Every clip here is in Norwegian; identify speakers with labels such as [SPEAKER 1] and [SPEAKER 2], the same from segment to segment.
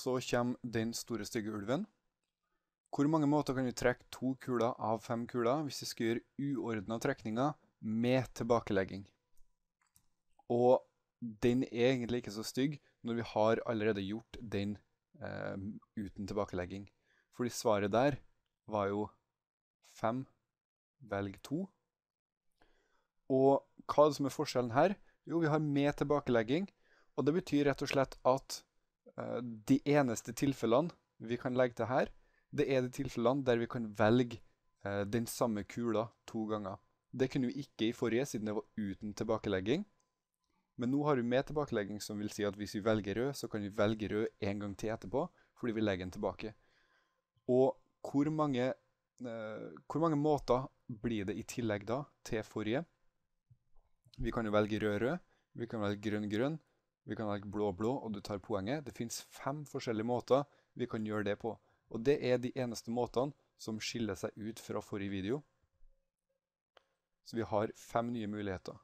[SPEAKER 1] så kommer den store, stygge ulven. Hvor mange måter kan vi trekke to kuler av fem kuler hvis vi skal gjøre uordna trekninger med tilbakelegging? Og den er egentlig ikke så stygg når vi har allerede gjort den eh, uten tilbakelegging. Fordi svaret der var jo fem, velg to. Og hva er det som er forskjellen her? Jo, vi har med tilbakelegging. Og det betyr rett og slett at Eh, de eneste tilfellene vi kan legge til her, det er de tilfellene der vi kan velge eh, den samme kula to ganger. Det kunne vi ikke i forrige, siden det var uten tilbakelegging. Men nå har vi med tilbakelegging, som vil si at hvis vi velger rød, så kan vi velge rød en gang til etterpå, fordi vi legger den tilbake. Og hvor mange, eh, hvor mange måter blir det i tillegg da til forrige? Vi kan jo velge rød-rød, vi kan velge grønn-grønn, vi kan velge blå-blå, og du tar poenget. Det finnes fem forskjellige måter vi kan gjøre det på. Og det er de eneste måtene som skiller seg ut fra forrige video. Så vi har fem nye muligheter.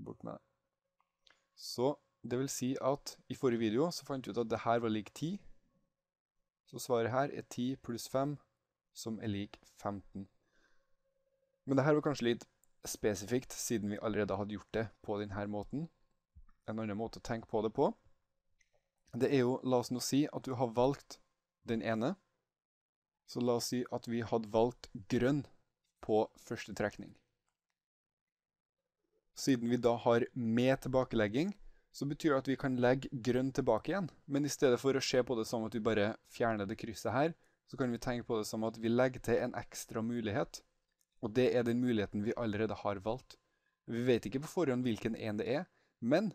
[SPEAKER 1] Bort med det. Så det vil si at i forrige video så fant vi ut at dette var like 10. Så svaret her er 10 pluss 5, som er like 15. Men dette var kanskje litt spesifikt, siden vi allerede hadde gjort det på denne måten en annen måte å tenke på det på, det er jo La oss nå si at du har valgt den ene. Så la oss si at vi hadde valgt grønn på første trekning. Siden vi da har med tilbakelegging, så betyr det at vi kan legge grønn tilbake igjen. Men i stedet for å se på det som at vi bare fjerner det krysset her, så kan vi tenke på det som at vi legger til en ekstra mulighet. Og det er den muligheten vi allerede har valgt. Vi vet ikke på forhånd hvilken en det er, men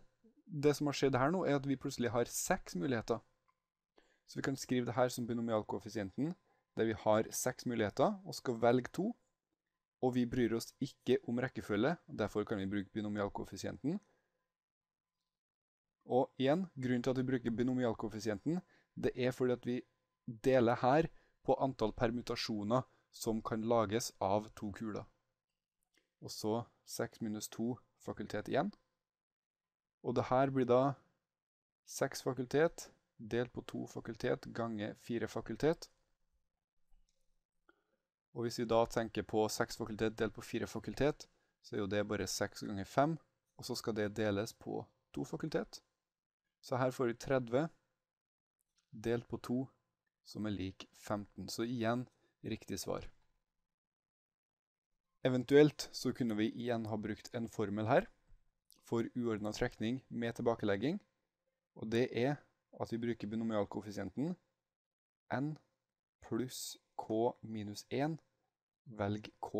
[SPEAKER 1] det som har skjedd her nå, er at vi plutselig har seks muligheter. Så vi kan skrive det her som binomialkoeffisienten, der vi har seks muligheter og skal velge to. Og vi bryr oss ikke om rekkefølge, derfor kan vi bruke binomialkoeffisienten. Og igjen, grunnen til at vi bruker binomialkoeffisienten, det er fordi at vi deler her på antall permutasjoner som kan lages av to kuler. Og så 6 minus 2 fakultet igjen. Og det her blir da seks fakultet delt på to fakultet ganger fire fakultet. Og hvis vi da tenker på seks fakultet delt på fire fakultet, så er jo det bare seks ganger fem, og så skal det deles på to fakultet. Så her får vi 30 delt på 2, som er lik 15. Så igjen riktig svar. Eventuelt så kunne vi igjen ha brukt en formel her for uordna trekning med tilbakelegging, og det er at vi bruker binomialkoeffisienten n pluss k minus 1, velg k.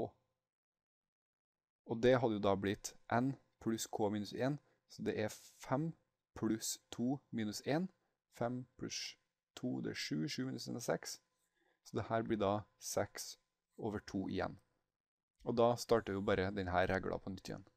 [SPEAKER 1] Og det hadde jo da blitt n pluss k minus 1, så det er 5 pluss 2 minus 1. 5 pluss 2 det er 7, 7 minus 1 er 6. Så det her blir da 6 over 2 igjen. Og da starter jo bare denne regla på nytt igjen.